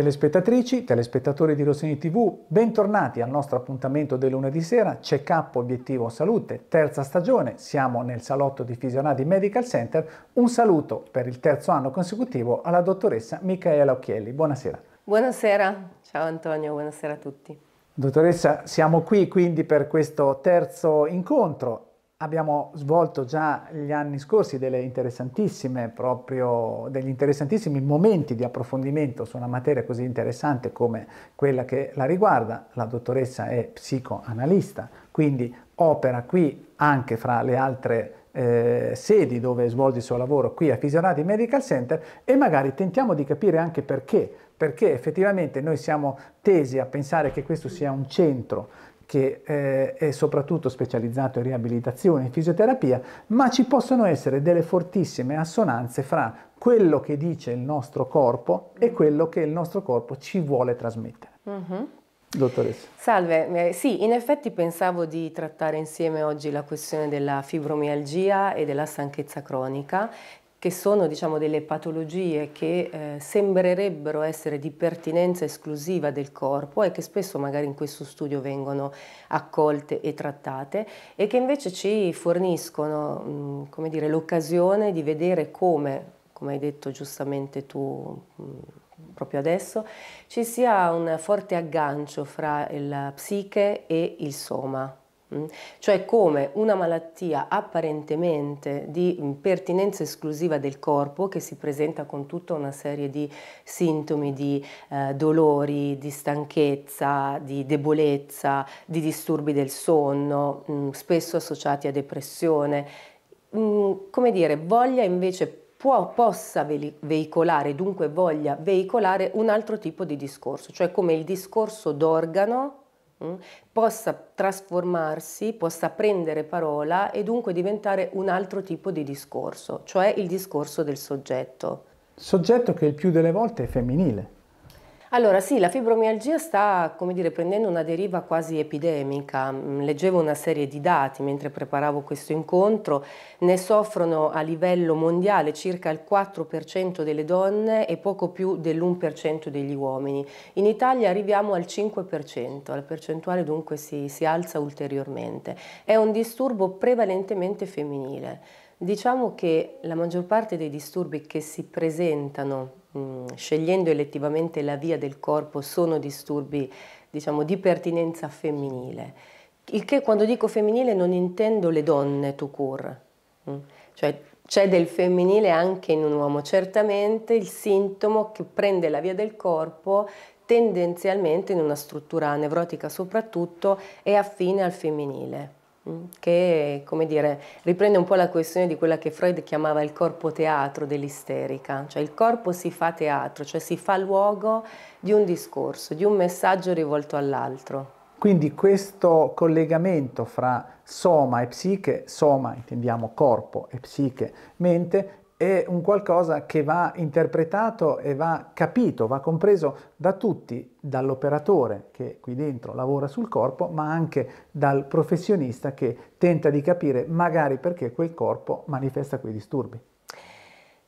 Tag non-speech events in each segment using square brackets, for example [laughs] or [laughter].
Telespettatrici, telespettatori di Rossini TV, bentornati al nostro appuntamento del lunedì sera, check-up obiettivo salute, terza stagione, siamo nel salotto di Fisionati Medical Center, un saluto per il terzo anno consecutivo alla dottoressa Michaela Occhielli, buonasera. Buonasera, ciao Antonio, buonasera a tutti. Dottoressa, siamo qui quindi per questo terzo incontro Abbiamo svolto già gli anni scorsi degli interessantissimi momenti di approfondimento su una materia così interessante come quella che la riguarda. La dottoressa è psicoanalista, quindi opera qui anche fra le altre eh, sedi dove svolge il suo lavoro qui a Fisionati Medical Center e magari tentiamo di capire anche perché, perché effettivamente noi siamo tesi a pensare che questo sia un centro che eh, è soprattutto specializzato in riabilitazione e fisioterapia, ma ci possono essere delle fortissime assonanze fra quello che dice il nostro corpo e quello che il nostro corpo ci vuole trasmettere. Mm-hmm. Dottoressa. Salve, eh, sì, in effetti pensavo di trattare insieme oggi la questione della fibromialgia e della stanchezza cronica che sono diciamo, delle patologie che eh, sembrerebbero essere di pertinenza esclusiva del corpo e che spesso magari in questo studio vengono accolte e trattate e che invece ci forniscono mm, l'occasione di vedere come, come hai detto giustamente tu mh, mm, proprio adesso, ci sia un forte aggancio fra la psiche e il soma, Mm? cioè come una malattia apparentemente di mm, pertinenza esclusiva del corpo che si presenta con tutta una serie di sintomi di eh, dolori, di stanchezza, di debolezza, di disturbi del sonno, mh, mm, spesso associati a depressione, mh, come dire, voglia invece Può, possa veicolare, dunque voglia veicolare un altro tipo di discorso, cioè come il discorso d'organo Mm, possa trasformarsi, possa prendere parola e dunque diventare un altro tipo di discorso, cioè il discorso del soggetto. Soggetto che il più delle volte è femminile. Allora sì, la fibromialgia sta dire, prendendo una deriva quasi epidemica. Mm, leggevo una serie di dati mentre preparavo questo incontro, ne soffrono a livello mondiale circa il 4% delle donne e poco più dell'1% degli uomini. In Italia arriviamo al 5%, la percentuale dunque si, si alza ulteriormente. È un disturbo prevalentemente femminile. Diciamo che la maggior parte dei disturbi che si presentano Mm. scegliendo elettivamente la via del corpo sono disturbi diciamo, di pertinenza femminile. Il che quando dico femminile non intendo le donne to cure, mm. cioè c'è del femminile anche in un uomo, certamente il sintomo che prende la via del corpo tendenzialmente in una struttura nevrotica soprattutto è affine al femminile. Mm, che come dire, riprende un po' la questione di quella che Freud chiamava il corpo teatro dell'isterica, cioè il corpo si fa teatro, cioè si fa luogo di un discorso, di un messaggio rivolto all'altro. Quindi questo collegamento fra soma e psiche, soma intendiamo corpo e psiche, mente, è un qualcosa che va interpretato e va capito, va compreso da tutti, dall'operatore che qui dentro lavora sul corpo, ma anche dal professionista che tenta di capire magari perché quel corpo manifesta quei disturbi.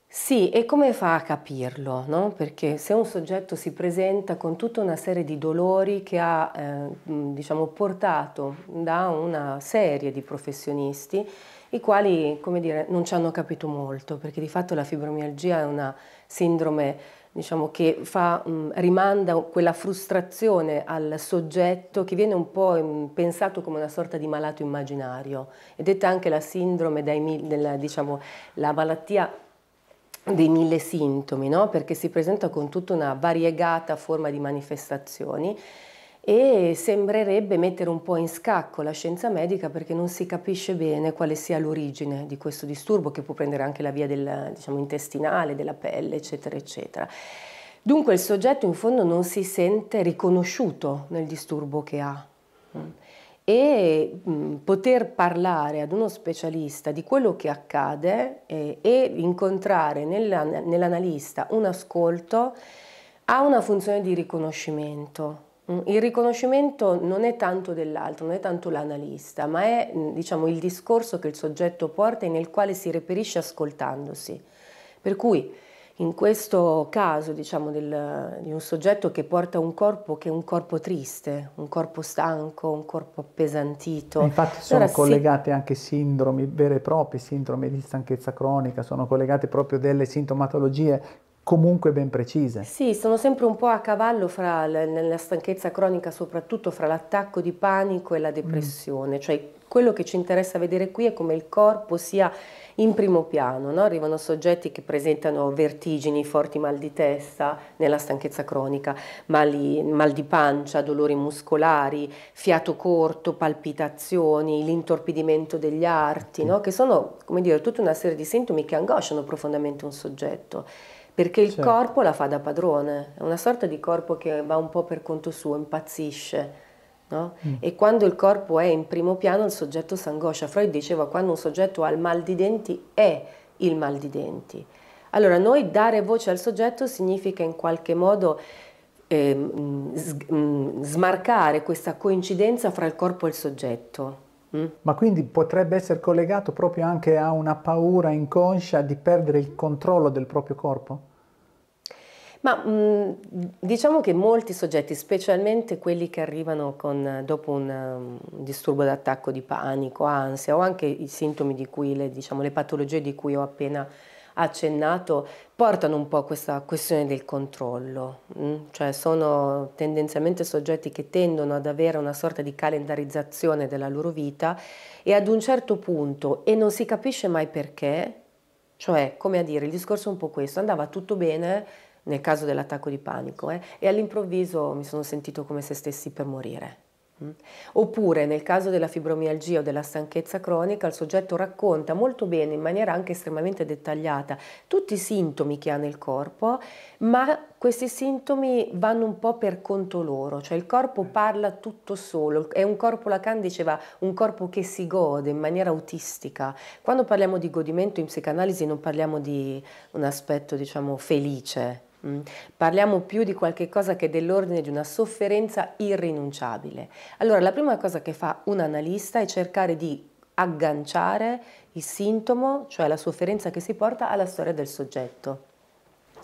Sì, e come fa a capirlo? No? Perché se un soggetto si presenta con tutta una serie di dolori che ha eh, diciamo, portato da una serie di professionisti, i quali, come dire, non ci hanno capito molto, perché di fatto la fibromialgia è una sindrome diciamo, che fa, mm, rimanda quella frustrazione al soggetto che viene un po' mm, pensato come una sorta di malato immaginario. È detta anche la sindrome, dai, della, diciamo, la malattia dei mille sintomi, no? perché si presenta con tutta una variegata forma di manifestazioni e sembrerebbe mettere un po' in scacco la scienza medica perché non si capisce bene quale sia l'origine di questo disturbo che può prendere anche la via del, diciamo, intestinale, della pelle, eccetera, eccetera. Dunque il soggetto in fondo non si sente riconosciuto nel disturbo che ha mm. e mh, mm, poter parlare ad uno specialista di quello che accade eh, e incontrare nell'analista un ascolto ha una funzione di riconoscimento Mm, il riconoscimento non è tanto dell'altro, non è tanto l'analista, ma è mm, diciamo, il discorso che il soggetto porta e nel quale si reperisce ascoltandosi. Per cui in questo caso diciamo, del, di un soggetto che porta un corpo che è un corpo triste, un corpo stanco, un corpo appesantito. Infatti sono allora, collegate si... anche sindromi vere e proprie, sindrome di stanchezza cronica, sono collegate proprio delle sintomatologie comunque ben precise. Sì, sono sempre un po' a cavallo fra la, nella stanchezza cronica, soprattutto fra l'attacco di panico e la mm. depressione, mm. cioè quello che ci interessa vedere qui è come il corpo sia in primo piano, no? arrivano soggetti che presentano vertigini, forti mal di testa nella stanchezza cronica, mali, mal di pancia, dolori muscolari, fiato corto, palpitazioni, l'intorpidimento degli arti, no? che sono come dire, tutta una serie di sintomi che angosciano profondamente un soggetto perché il certo. corpo la fa da padrone, è una sorta di corpo che va un po' per conto suo, impazzisce. No? Mm. E quando il corpo è in primo piano il soggetto s'angoscia. Freud diceva quando un soggetto ha il mal di denti è il mal di denti. Allora noi dare voce al soggetto significa in qualche modo eh, smarcare questa coincidenza fra il corpo e il soggetto. Mm. Ma quindi potrebbe essere collegato proprio anche a una paura inconscia di perdere il controllo del proprio corpo? Ma mm, diciamo che molti soggetti, specialmente quelli che arrivano con, dopo un, um, disturbo d'attacco di panico, ansia o anche i sintomi di cui, le, diciamo, le patologie di cui ho appena parlato, accennato, portano un po' a questa questione del controllo, mm? cioè sono tendenzialmente soggetti che tendono ad avere una sorta di calendarizzazione della loro vita e ad un certo punto, e non si capisce mai perché, cioè come a dire, il discorso è un po' questo, andava tutto bene nel caso dell'attacco di panico eh, e all'improvviso mi sono sentito come se stessi per morire. Oppure nel caso della fibromialgia o della stanchezza cronica il soggetto racconta molto bene, in maniera anche estremamente dettagliata, tutti i sintomi che ha nel corpo, ma questi sintomi vanno un po' per conto loro, cioè il corpo mm. parla tutto solo, è un corpo, Lacan diceva, un corpo che si gode in maniera autistica. Quando parliamo di godimento in psicanalisi non parliamo di un aspetto diciamo felice, Mm. Parliamo più di qualche cosa che dell'ordine di una sofferenza irrinunciabile. Allora, la prima cosa che fa un analista è cercare di agganciare il sintomo, cioè la sofferenza che si porta, alla storia del soggetto.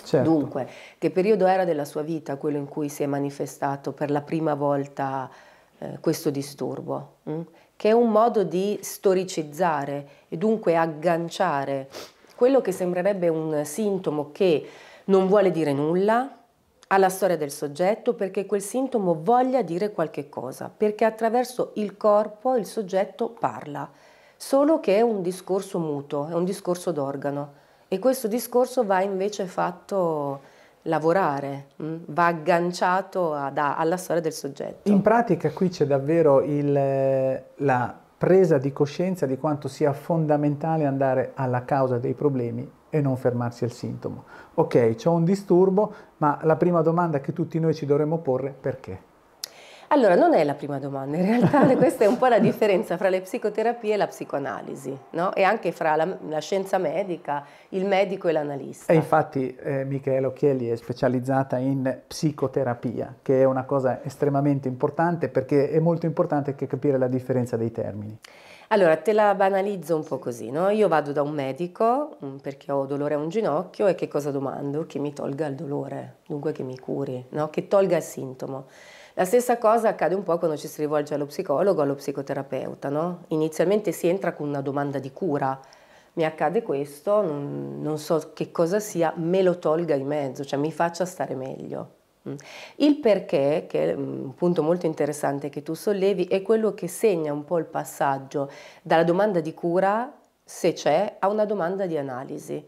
Certo. Dunque, che periodo era della sua vita quello in cui si è manifestato per la prima volta eh, questo disturbo? Mm? Che è un modo di storicizzare e dunque agganciare quello che sembrerebbe un sintomo che non vuole dire nulla alla storia del soggetto perché quel sintomo voglia dire qualche cosa, perché attraverso il corpo il soggetto parla, solo che è un discorso muto, è un discorso d'organo e questo discorso va invece fatto lavorare, mm? va agganciato ad, alla storia del soggetto. In pratica qui c'è davvero il, la presa di coscienza di quanto sia fondamentale andare alla causa dei problemi e non fermarsi al sintomo. Ok, c'è un disturbo, ma la prima domanda che tutti noi ci dovremmo porre è perché? Allora, non è la prima domanda, in realtà [laughs] questa è un po' la differenza fra le psicoterapie e la psicoanalisi, no? e anche fra la, la, scienza medica, il medico e l'analista. E infatti eh, Michele Occhielli è specializzata in psicoterapia, che è una cosa estremamente importante perché è molto importante anche capire la differenza dei termini. Allora, te la banalizzo un po' così, no? Io vado da un medico mm, perché ho dolore a un ginocchio e che cosa domando? Che mi tolga il dolore, dunque che mi curi, no? Che tolga il sintomo. La stessa cosa accade un po' quando ci si rivolge allo psicologo, allo psicoterapeuta, no? Inizialmente si entra con una domanda di cura, mi accade questo, non, so che cosa sia, me lo tolga in mezzo, cioè mi faccia stare meglio. Mm. Il perché, che è un punto molto interessante che tu sollevi, è quello che segna un po' il passaggio dalla domanda di cura, se c'è, a una domanda di analisi.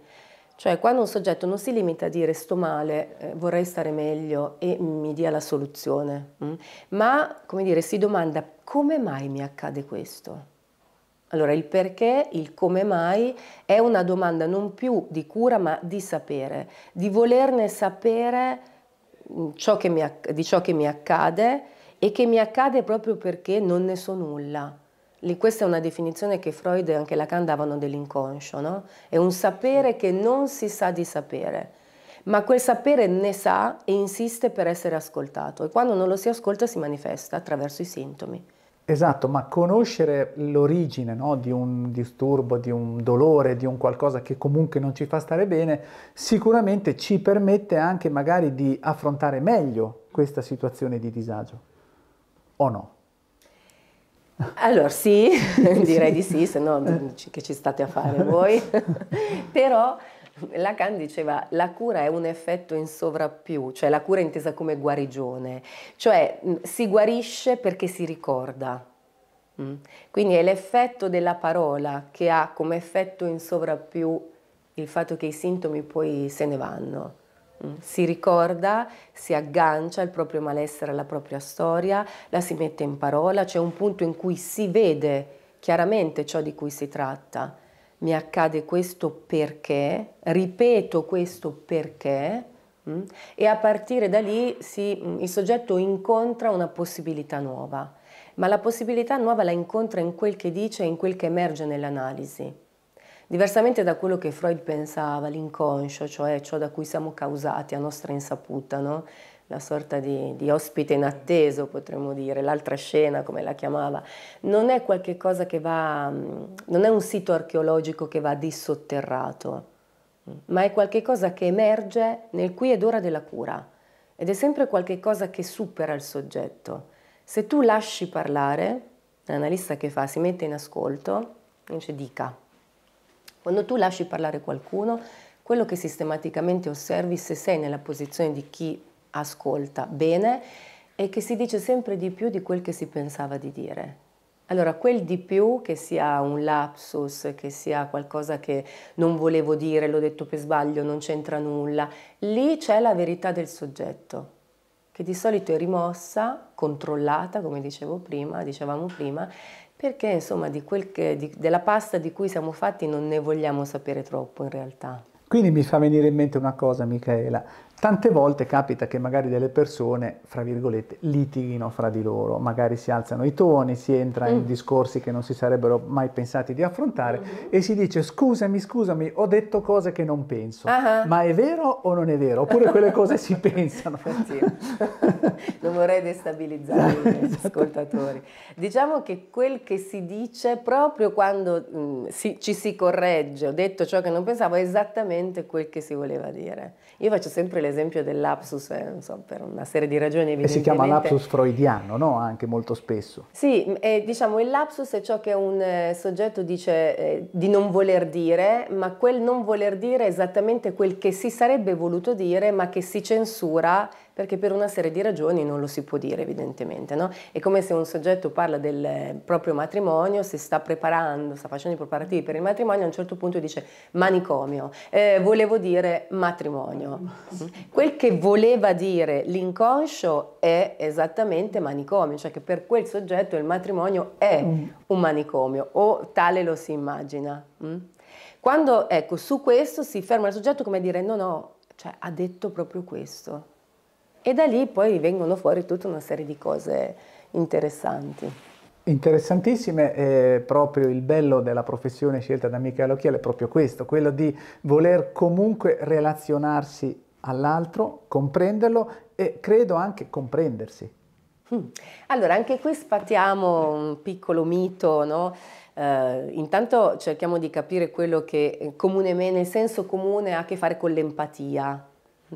Cioè quando un soggetto non si limita a dire sto male, eh, vorrei stare meglio e mi dia la soluzione, mm. ma come dire, si domanda come mai mi accade questo? Allora il perché, il come mai è una domanda non più di cura ma di sapere, di volerne sapere Mm, ciò mi, di ciò che mi accade e che mi accade proprio perché non ne so nulla. Lì, questa è una definizione che Freud e anche Lacan davano dell'inconscio, no? È un sapere che non si sa di sapere, ma quel sapere ne sa e insiste per essere ascoltato e quando non lo si ascolta si manifesta attraverso i sintomi. Esatto, ma conoscere l'origine no, di un disturbo, di un dolore, di un qualcosa che comunque non ci fa stare bene, sicuramente ci permette anche magari di affrontare meglio questa situazione di disagio, o no? Allora sì, [laughs] direi di sì, se no che ci state a fare voi, [laughs] però [laughs] Lacan diceva la cura è un effetto in sovrappiù, cioè la cura è intesa come guarigione, cioè si guarisce perché si ricorda. Mm. Quindi è l'effetto della parola che ha come effetto in sovrappiù il fatto che i sintomi poi se ne vanno. Mm. Si ricorda, si aggancia il proprio malessere alla propria storia, la si mette in parola, c'è un punto in cui si vede chiaramente ciò di cui si tratta mi accade questo perché, ripeto questo perché, mm, e a partire da lì si, mm, il soggetto incontra una possibilità nuova, ma la possibilità nuova la incontra in quel che dice e in quel che emerge nell'analisi. Diversamente da quello che Freud pensava, l'inconscio, cioè ciò da cui siamo causati a nostra insaputa, no? la sorta di, di ospite inatteso, potremmo dire, l'altra scena, come la chiamava, non è qualcosa che va, mm, non è un sito archeologico che va dissotterrato, mm, ma è qualcosa che emerge nel qui ed ora della cura ed è sempre qualcosa che supera il soggetto. Se tu lasci parlare, l'analista che fa si mette in ascolto, dice dica. Quando tu lasci parlare qualcuno, quello che sistematicamente osservi se sei nella posizione di chi ascolta bene e che si dice sempre di più di quel che si pensava di dire. Allora, quel di più, che sia un lapsus, che sia qualcosa che non volevo dire, l'ho detto per sbaglio, non c'entra nulla, lì c'è la verità del soggetto, che di solito è rimossa, controllata, come dicevo prima, dicevamo prima, perché insomma di che, di, della pasta di cui siamo fatti non ne vogliamo sapere troppo in realtà. Quindi mi fa venire in mente una cosa, Michaela. Tante volte capita che magari delle persone, fra virgolette, litighino fra di loro, magari si alzano i toni, si entra mm. in discorsi che non si sarebbero mai pensati di affrontare mm. e si dice scusami, scusami, ho detto cose che non penso, uh-huh. ma è vero o non è vero? Oppure quelle cose si [laughs] pensano. Eh sì. Non [laughs] vorrei destabilizzare esatto. gli esatto. ascoltatori. Diciamo che quel che si dice proprio quando mh, mm, si, ci si corregge, ho detto ciò che non pensavo, è esattamente quel che si voleva dire. Io faccio sempre l'esempio del lapsus, eh, so, per una serie di ragioni evidentemente. E si chiama lapsus freudiano, no? Anche molto spesso. Sì, eh, diciamo il lapsus è ciò che un eh, soggetto dice eh, di non voler dire, ma quel non voler dire è esattamente quel che si sarebbe voluto dire, ma che si censura perché per una serie di ragioni non lo si può dire evidentemente. No? È come se un soggetto parla del proprio matrimonio, si sta preparando, sta facendo i preparativi per il matrimonio, a un certo punto dice manicomio, eh, volevo dire matrimonio. [laughs] Quel che voleva dire l'inconscio è esattamente manicomio, cioè che per quel soggetto il matrimonio è mm. un manicomio o tale lo si immagina. Mm? Quando ecco, su questo si ferma il soggetto come dire no, no, cioè, ha detto proprio questo. E da lì poi vengono fuori tutta una serie di cose interessanti. Interessantissime, eh, proprio il bello della professione scelta da Michele Occhiale è proprio questo, quello di voler comunque relazionarsi all'altro, comprenderlo e credo anche comprendersi. Mm. Allora, anche qui spatiamo un piccolo mito, no? eh, intanto cerchiamo di capire quello che eh, comunemente, nel senso comune ha a che fare con l'empatia,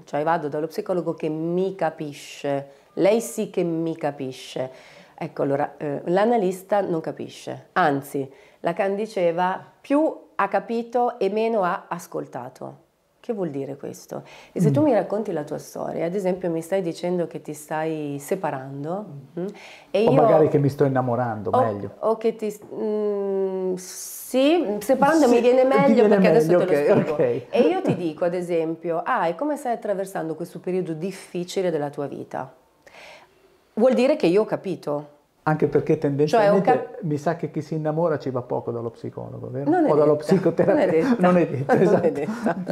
cioè vado dallo psicologo che mi capisce, lei sì che mi capisce. Ecco, allora, eh, l'analista non capisce, anzi, Lacan diceva più ha capito e meno ha ascoltato. Che vuol dire questo? E se tu mm. mi racconti la tua storia, ad esempio mi stai dicendo che ti stai separando mm. mm e o io, magari che mi sto innamorando, o, meglio. O che ti... Mm, sì, mm, separando sì, mi viene [laughs] meglio viene perché meglio, adesso okay, te lo spiego. Okay. E io ti dico ad esempio, ah, è come stai attraversando questo periodo difficile della tua vita. Vuol dire che io ho capito, anche perché tendenzialmente cioè, cap- mi sa che chi si innamora ci va poco dallo psicologo, vero? Non o dallo psicoterapeuta. Non è [laughs] detto, [laughs] esatto.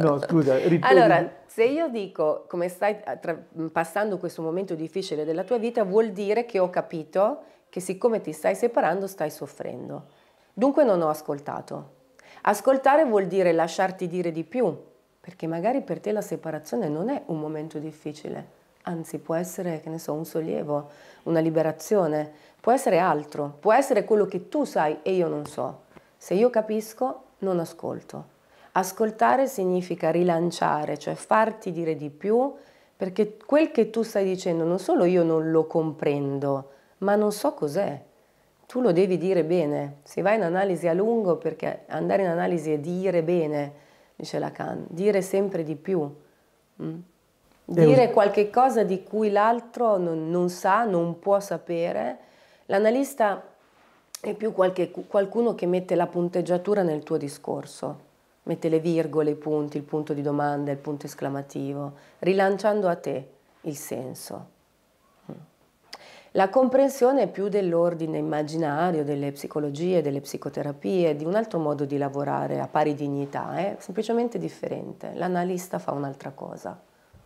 No, scusa, ripeto. Allora, se io dico come stai eh, tra- mm, passando questo momento difficile della tua vita, vuol dire che ho capito che siccome ti stai separando stai soffrendo. Dunque non ho ascoltato. Ascoltare vuol dire lasciarti dire di più, perché magari per te la separazione non è un momento difficile anzi può essere, che ne so, un sollievo, una liberazione, può essere altro, può essere quello che tu sai e io non so. Se io capisco, non ascolto. Ascoltare significa rilanciare, cioè farti dire di più, perché quel che tu stai dicendo non solo io non lo comprendo, ma non so cos'è. Tu lo devi dire bene, se vai in analisi a lungo, perché andare in analisi è dire bene, dice Lacan, dire sempre di più. Mm? dire qualche cosa di cui l'altro non, non, sa, non può sapere. L'analista è più qualche, qualcuno che mette la punteggiatura nel tuo discorso, mette le virgole, i punti, il punto di domanda, il punto esclamativo, rilanciando a te il senso. Mm. La comprensione è più dell'ordine immaginario, delle psicologie, delle psicoterapie, di un altro modo di lavorare a pari dignità, è eh. semplicemente differente. L'analista fa un'altra cosa.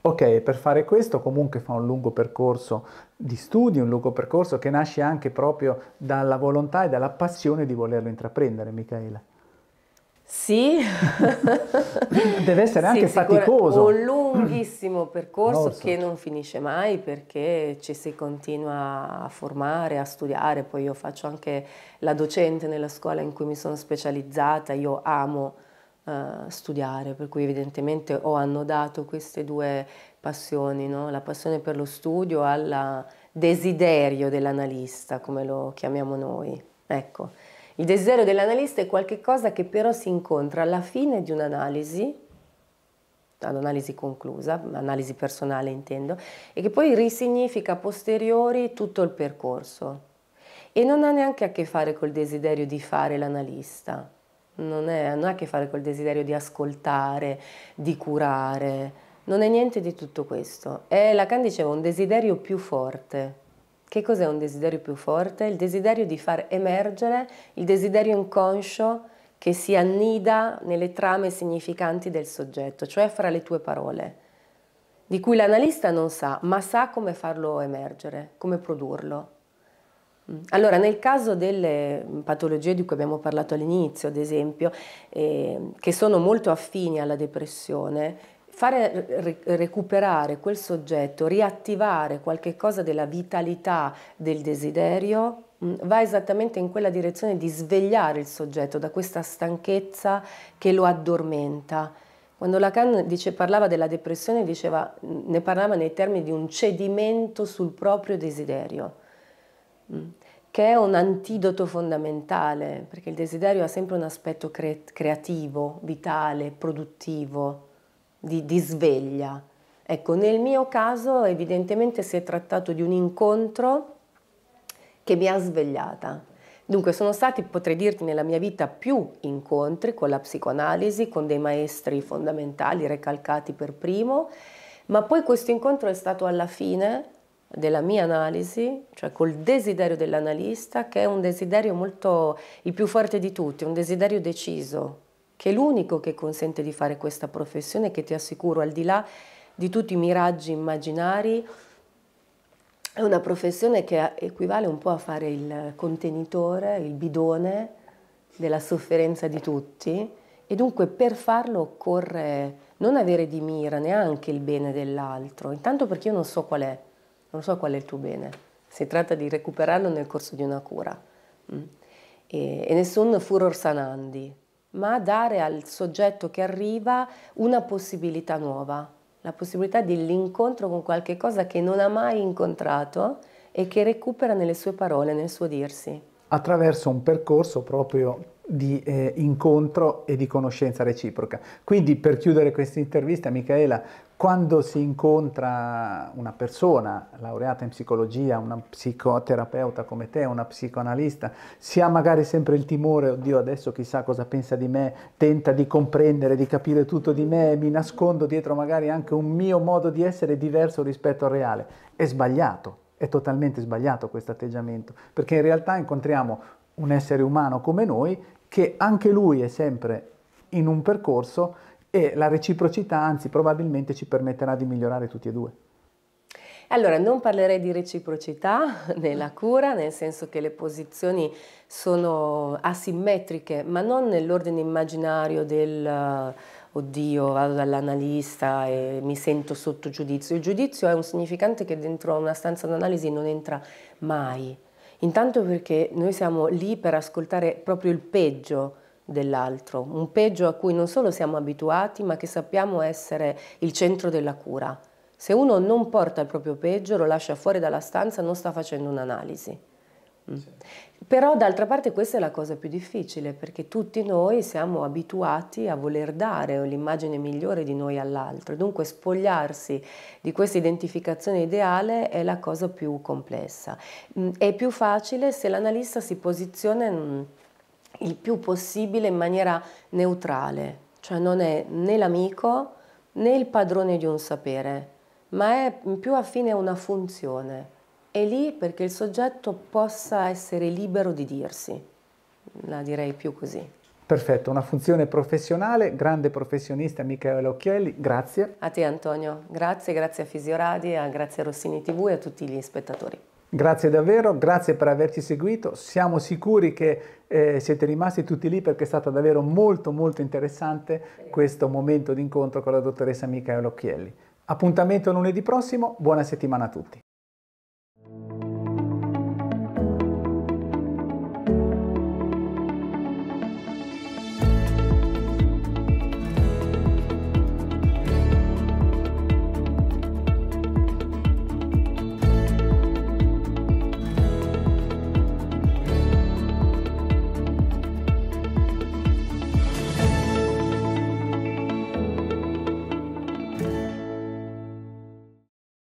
Ok, per fare questo comunque fa un lungo percorso di studi, un lungo percorso che nasce anche proprio dalla volontà e dalla passione di volerlo intraprendere, Michaela. Sì, [laughs] deve essere anche sì, faticoso. Un lunghissimo percorso che non finisce mai perché ci si continua a formare, a studiare. Poi io faccio anche la docente nella scuola in cui mi sono specializzata, io amo eh, studiare, per cui evidentemente ho annodato queste due passioni, no? la passione per lo studio al desiderio dell'analista, come lo chiamiamo noi. Ecco. Il desiderio dell'analista è qualcosa che però si incontra alla fine di un'analisi, un'analisi conclusa, analisi personale intendo, e che poi risignifica a posteriori tutto il percorso. E non ha neanche a che fare col desiderio di fare l'analista, non, è, non ha a che fare col desiderio di ascoltare, di curare, non è niente di tutto questo. È, Lacan diceva, un desiderio più forte. Che cos'è un desiderio più forte? Il desiderio di far emergere il desiderio inconscio che si annida nelle trame significanti del soggetto, cioè fra le tue parole, di cui l'analista non sa, ma sa come farlo emergere, come produrlo. Mm. Allora, nel caso delle patologie di cui abbiamo parlato all'inizio, ad esempio, eh, che sono molto affini alla depressione, fare re, recuperare quel soggetto, riattivare qualche cosa della vitalità del desiderio mm, va esattamente in quella direzione di svegliare il soggetto da questa stanchezza che lo addormenta. Quando Lacan dice, parlava della depressione diceva, mm, ne parlava nei termini di un cedimento sul proprio desiderio Mm. che è un antidoto fondamentale, perché il desiderio ha sempre un aspetto cre creativo, vitale, produttivo, di, di sveglia. Ecco, nel mio caso evidentemente si è trattato di un incontro che mi ha svegliata. Dunque sono stati, potrei dirti, nella mia vita più incontri con la psicoanalisi, con dei maestri fondamentali, recalcati per primo, ma poi questo incontro è stato alla fine della mia analisi, cioè col desiderio dell'analista, che è un desiderio molto il più forte di tutti, un desiderio deciso, che è l'unico che consente di fare questa professione che ti assicuro al di là di tutti i miraggi immaginari è una professione che equivale un po' a fare il contenitore, il bidone della sofferenza di tutti e dunque per farlo occorre non avere di mira neanche il bene dell'altro, intanto perché io non so qual è non so qual è il tuo bene, si tratta di recuperarlo nel corso di una cura. Mm. E, e nessun furor sanandi, ma dare al soggetto che arriva una possibilità nuova, la possibilità dell'incontro con qualche cosa che non ha mai incontrato e che recupera nelle sue parole, nel suo dirsi. Attraverso un percorso proprio di eh, incontro e di conoscenza reciproca. Quindi per chiudere questa intervista, Michaela, quando si incontra una persona laureata in psicologia, una psicoterapeuta come te, una psicoanalista, si ha magari sempre il timore, oddio adesso chissà cosa pensa di me, tenta di comprendere, di capire tutto di me, mi nascondo dietro magari anche un mio modo di essere diverso rispetto al reale. È sbagliato, è totalmente sbagliato questo atteggiamento, perché in realtà incontriamo un essere umano come noi che anche lui è sempre in un percorso e la reciprocità anzi probabilmente ci permetterà di migliorare tutti e due. Allora, non parlerei di reciprocità [laughs] nella cura, nel senso che le posizioni sono asimmetriche, ma non nell'ordine immaginario del eh, oddio, vado dall'analista e mi sento sotto giudizio. Il giudizio è un significante che dentro una stanza d'analisi non entra mai. Intanto perché noi siamo lì per ascoltare proprio il peggio dell'altro, un peggio a cui non solo siamo abituati, ma che sappiamo essere il centro della cura. Se uno non porta il proprio peggio, lo lascia fuori dalla stanza, non sta facendo un'analisi. Mm. Sì. Però d'altra parte questa è la cosa più difficile perché tutti noi siamo abituati a voler dare l'immagine migliore di noi all'altro, dunque spogliarsi di questa identificazione ideale è la cosa più complessa. Mm, è più facile se l'analista si posiziona il più possibile in maniera neutrale, cioè non è né l'amico né il padrone di un sapere, ma è più affine a una funzione. È lì perché il soggetto possa essere libero di dirsi, la direi più così. Perfetto, una funzione professionale, grande professionista Michele Occhielli, grazie. A te Antonio, grazie, grazie a Fisioradi, grazie a Rossini TV e a tutti gli spettatori. Grazie davvero, grazie per averci seguito, siamo sicuri che eh, siete rimasti tutti lì perché è stato davvero molto molto interessante questo momento di incontro con la dottoressa Micaela Occhielli. Appuntamento lunedì prossimo, buona settimana a tutti.